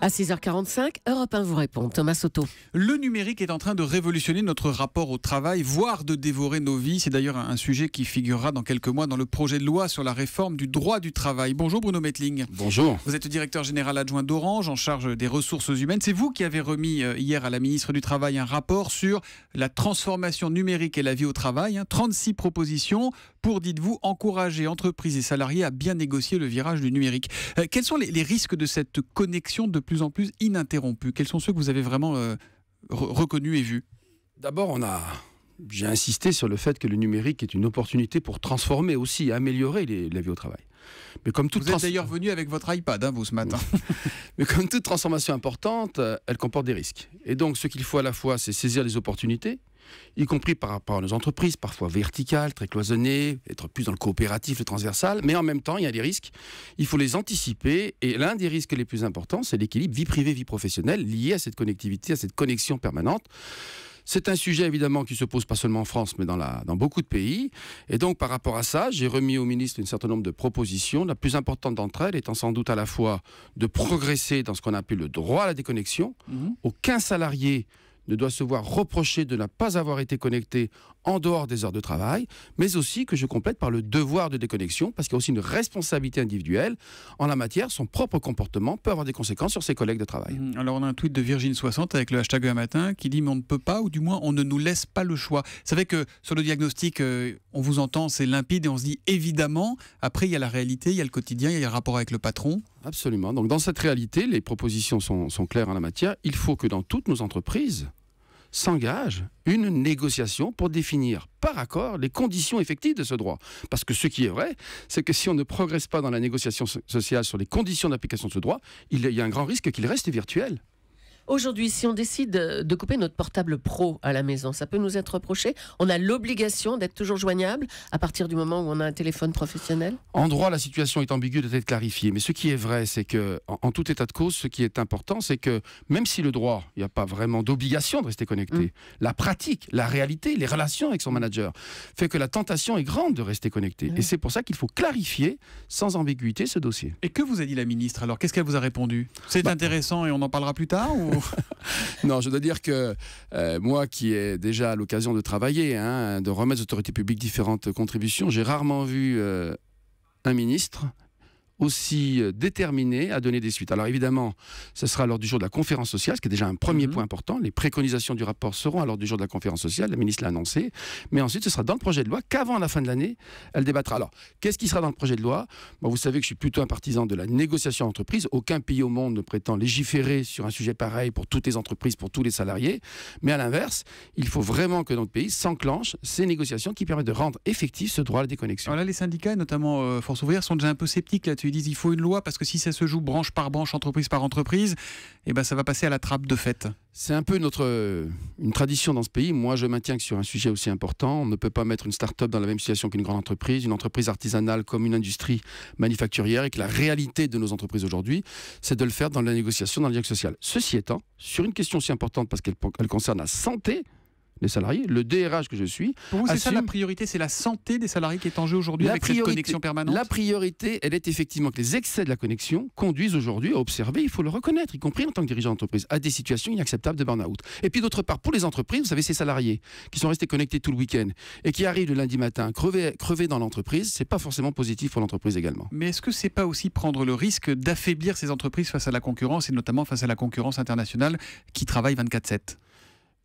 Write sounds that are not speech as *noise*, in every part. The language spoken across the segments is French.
À 6h45, Europe 1 vous répond. Thomas Soto. Le numérique est en train de révolutionner notre rapport au travail, voire de dévorer nos vies. C'est d'ailleurs un sujet qui figurera dans quelques mois dans le projet de loi sur la réforme du droit du travail. Bonjour Bruno Metling. Bonjour. Vous êtes directeur général adjoint d'Orange en charge des ressources humaines. C'est vous qui avez remis euh, hier à la ministre du Travail un rapport sur la transformation numérique et la vie au travail. 36 hein. propositions pour, dites-vous, encourager entreprises et salariés à bien négocier le virage du numérique. Euh, quels sont les, risques de cette connexion de plus en plus ininterrompue Quels sont ceux que vous avez vraiment euh, reconnus et vus D'abord, on a j'ai insisté sur le fait que le numérique est une opportunité pour transformer aussi, améliorer la vie au travail. vous êtes d'ailleurs venu avec votre iPad, hein, vous, ce matin. *laughs* Mais comme toute transformation importante, euh, elle comporte des risques. Et donc, ce qu'il faut à la fois, c'est saisir les opportunités, y compris par rapport à nos entreprises, parfois verticales, très cloisonnées, être plus dans le coopératif, le transversal, mais en même temps, il y a des risques, il faut les anticiper, et l'un des risques les plus importants, c'est l'équilibre vie privée-vie professionnelle lié à cette connectivité, à cette connexion permanente. C'est un sujet évidemment qui se pose pas seulement en France, mais dans, la, dans beaucoup de pays. Et donc par rapport à ça, j'ai remis au ministre un certain nombre de propositions. La plus importante d'entre elles étant sans doute à la fois de progresser dans ce qu'on appelle le droit à la déconnexion. Mmh. Aucun salarié ne doit se voir reprocher de ne pas avoir été connecté en dehors des heures de travail, mais aussi que je complète par le devoir de déconnexion, parce qu'il y a aussi une responsabilité individuelle en la matière. Son propre comportement peut avoir des conséquences sur ses collègues de travail. Mmh, alors on a un tweet de Virgin60 avec le hashtag un matin qui dit mais on ne peut pas, ou du moins on ne nous laisse pas le choix. Vous savez que sur le diagnostic, euh, on vous entend, c'est limpide et on se dit évidemment, après il y a la réalité, il y a le quotidien, il y a le rapport avec le patron. Absolument. Donc dans cette réalité, les propositions sont claires en la matière. Il faut que dans toutes nos entreprises, s'engage une négociation pour définir par accord les conditions effectives de ce droit. Parce que ce qui est vrai, c'est que si on ne progresse pas dans la négociation sociale sur les conditions d'application de ce droit, il y a un grand risque qu'il reste virtuel. Aujourd'hui, si on décide de couper notre portable pro à la maison, ça peut nous être reproché. On a l'obligation d'être toujours joignable à partir du moment où on a un téléphone professionnel En droit, la situation est ambiguë, doit être clarifiée. Mais ce qui est vrai, c'est que, en, tout état de cause, ce qui est important, c'est que même si le droit, il n'y a pas vraiment d'obligation de rester connecté, mm. la pratique, la réalité, les relations avec son manager, fait que la tentation est grande de rester connecté. Ah et c'est pour ça qu'il faut clarifier sans ambiguïté ce dossier. Et que vous a dit la ministre alors Qu'est-ce qu'elle vous a répondu C'est bah intéressant et on en parlera plus tard ou... *laughs* non. je dois dire que euh, moi qui ai déjà l'occasion de travailler, hein, de remettre aux autorités publiques différentes contributions, j'ai rarement vu euh, un ministre aussi euh, déterminés à donner des suites. Alors évidemment, ce sera lors du jour de la conférence sociale, ce qui est déjà un premier mhm. point important. Les préconisations du rapport seront lors du jour de la conférence sociale, la ministre l'a annoncé. Mais ensuite, ce sera dans le projet de loi qu'avant la fin de l'année, elle débattra. Alors, qu'est-ce qui sera dans le projet de loi Vous savez que je suis plutôt un partisan de la négociation entreprise. Aucun pays au monde ne prétend légiférer sur un sujet pareil pour toutes les entreprises, pour tous les salariés. Mais à l'inverse, il faut vraiment que notre pays s'enclenche ces négociations qui permettent de rendre effectif ce droit à la déconnexion. Alors les syndicats, notamment euh, Force ouvrière, sont déjà un peu sceptiques là-dessus ils disent il faut une loi parce que si ça se joue branche par branche, entreprise par entreprise, eh ben ça va passer à la trappe de fait. C'est un peu notre euh, une tradition dans ce pays. Moi, je maintiens que sur un sujet aussi important, on ne peut pas mettre une start-up dans la même situation qu'une grande entreprise, une entreprise artisanale comme une industrie manufacturière, et que la réalité de nos entreprises aujourd'hui, c'est de le faire dans la négociation, dans le lien social. Ceci étant, sur une question aussi importante parce qu'elle concerne la santé les salariés, le DRH que je suis. Pour vous, c'est ça la priorité, c'est la santé des salariés qui est en jeu aujourd'hui avec cette connexion permanente La priorité, elle est effectivement que les excès de la connexion conduisent aujourd'hui à observer, il faut le reconnaître, y compris en tant que dirigeant d'entreprise, à des situations inacceptables de burn-out. Et puis d'autre part, pour les entreprises, vous savez, ces salariés qui sont restés connectés tout le week-end et qui arrivent le lundi matin crevés, crevés dans l'entreprise, c'est pas forcément positif pour l'entreprise également. Mais est-ce que c'est pas aussi prendre le risque d'affaiblir ces entreprises face à la concurrence et notamment face à la concurrence internationale qui travaille 24-7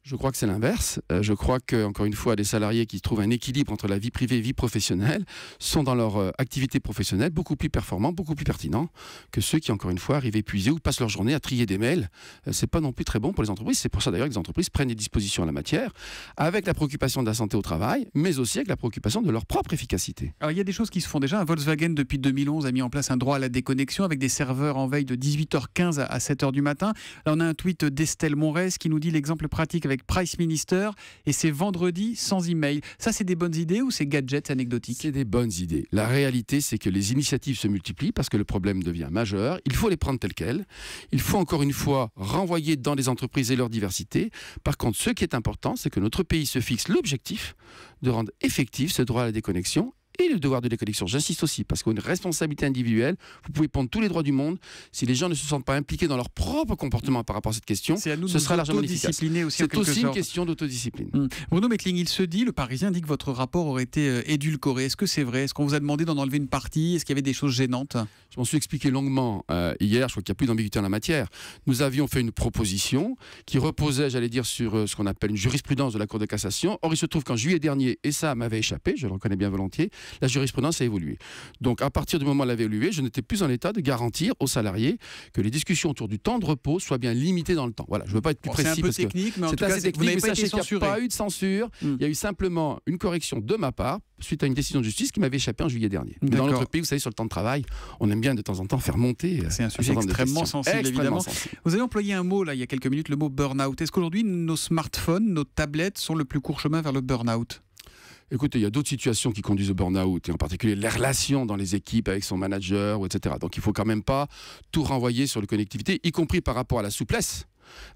je crois que c'est l'inverse. Euh, je crois que, encore une fois, les salariés qui trouvent un équilibre entre la vie privée et vie professionnelle sont dans leur euh, activité professionnelle beaucoup plus performants, beaucoup plus pertinents que ceux qui, encore une fois, arrivent épuisés ou passent leur journée à trier des mails. Euh, c'est pas non plus très bon pour les entreprises. C'est pour ça d'ailleurs que les entreprises prennent des dispositions en la matière, avec la préoccupation de la santé au travail, mais aussi avec la préoccupation de leur propre efficacité. Alors il y a des choses qui se font déjà. Volkswagen, depuis 2011, a mis en place un droit à la déconnexion avec des serveurs en veille de 18h15 à 7h du matin. Là, on a un tweet d'Estelle Monrez qui nous dit l'exemple pratique avec avec Price Minister et c'est vendredi sans email. Ça, c'est des bonnes idées ou c'est gadgets anecdotiques C'est des bonnes idées. La réalité, c'est que les initiatives se multiplient parce que le problème devient majeur. Il faut les prendre telles quelles. Il faut encore une fois renvoyer dans les entreprises et leur diversité. Par contre, ce qui est important, c'est que notre pays se fixe l'objectif de rendre effectif ce droit à la déconnexion et le devoir de déconnexion. J'insiste aussi, parce qu'une responsabilité individuelle, vous pouvez prendre tous les droits du monde. Si les gens ne se sentent pas impliqués dans leur propre comportement par rapport à cette question, à nous ce sera largement efficace. C'est aussi une question d'autodiscipline. Hmm. Bruno Metling, il se dit, le Parisien dit que votre rapport aurait été euh, édulcoré. Est-ce que c'est vrai Est-ce qu'on vous a demandé d'en enlever une partie Est-ce qu'il y avait des choses gênantes Je m'en suis expliqué longuement euh, hier, je crois qu'il n'y a plus d'ambiguïté en la matière. Nous avions fait une proposition qui reposait, j'allais dire, sur euh, ce qu'on appelle une jurisprudence de la Cour de cassation. Or, il se trouve qu'en juillet dernier, et ça m'avait échappé, je le reconnais bien volontiers, la jurisprudence a évolué. Donc à partir du moment où elle avait évolué, je n'étais plus en état de garantir aux salariés que les discussions autour du temps de repos soient bien limitées dans le temps. Voilà, je ne veux pas être plus précis. C'est un peu technique, mais en tout cas, technique, vous n'avez pas n'y a pas eu de censure. Hmm. Il y a eu simplement une correction de ma part suite à une décision de justice qui m'avait échappé en juillet dernier. dans notre pays, vous savez, sur le temps de travail, on aime bien de temps en temps faire monter. Euh, c'est un sujet extrêmement sensible, évidemment. Vous avez employé un mot là il y a quelques minutes, le mot burn-out. Est-ce qu'aujourd'hui nos smartphones, nos tablettes sont le plus court chemin vers le burn-out Écoutez, il y a d'autres situations qui conduisent au burn-out, et en particulier les relations dans les équipes avec son manager, etc. Donc il faut quand même pas tout renvoyer sur le connectivité, y compris par rapport à la souplesse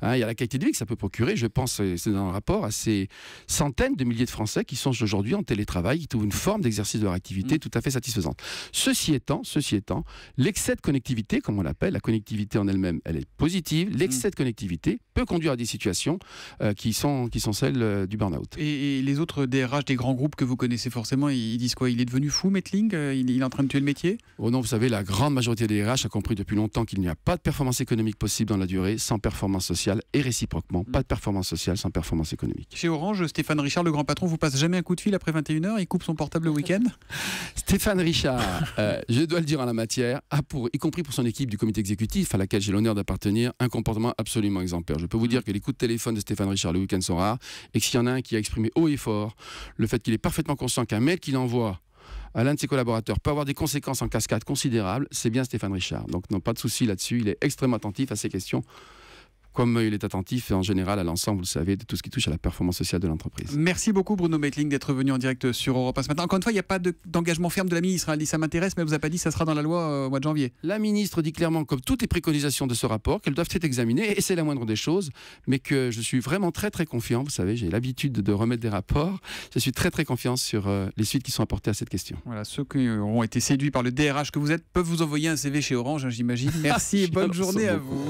Hein, il y a la qualité de vie que ça peut procurer, je pense, c'est dans le rapport à ces centaines de milliers de Français qui sont aujourd'hui en télétravail, qui trouvent une forme d'exercice de leur activité mm. tout à fait satisfaisante. Ceci étant, ceci étant, l'excès de connectivité, comme on l'appelle, la connectivité en elle-même, elle est positive. L'excès mm. de connectivité peut conduire à des situations euh, qui, sont, qui sont celles euh, du burn-out. Et, les autres DRH des grands groupes que vous connaissez forcément, ils, disent quoi Il est devenu fou, Metling euh, il, est en train de tuer le métier Oh non, vous savez, la grande majorité des DRH a compris depuis longtemps qu'il n'y a pas de performance économique possible dans la durée sans performance sociale et réciproquement. Mm. Pas de performance sociale sans performance économique. Chez Orange, Stéphane Richard, le grand patron, vous passe jamais un coup de fil après 21h Il coupe son portable le week-end *laughs* Stéphane Richard, euh, je dois le dire en la matière, pour, y compris pour son équipe du comité exécutif à laquelle j'ai l'honneur d'appartenir, un comportement absolument exemplaire. Je peux vous mm. dire que les coups de téléphone de Stéphane Richard le week-end sont rares et que s'il y en a un qui a exprimé haut et fort le fait qu'il est parfaitement conscient qu'un mail qu'il envoie à l'un de ses collaborateurs peut avoir des conséquences en cascade considérables, c'est bien Stéphane Richard. Donc, non, pas de souci là-dessus. Il est extrêmement attentif à ces questions comme il est attentif en général à l'ensemble, vous le savez, de tout ce qui touche à la performance sociale de l'entreprise. Merci beaucoup Bruno metling d'être venu en direct sur Europe 1 ce matin. Encore une fois, il n'y a pas d'engagement ferme de la ministre. Hein. Elle dit ça m'intéresse, mais elle vous a pas dit ça sera dans la loi euh, au mois de janvier. La ministre dit clairement, comme toutes les préconisations de ce rapport, qu'elles doivent être examinées, et c'est la moindre des choses, mais que je suis vraiment très très confiant. Vous savez, j'ai l'habitude de remettre des rapports. Je suis très très confiant sur euh, les suites qui sont apportées à cette question. Voilà, ceux qui euh, ont été séduits par le DRH que vous êtes peuvent vous envoyer un CV chez Orange, hein, j'imagine. *laughs* Merci et bonne journée à vous.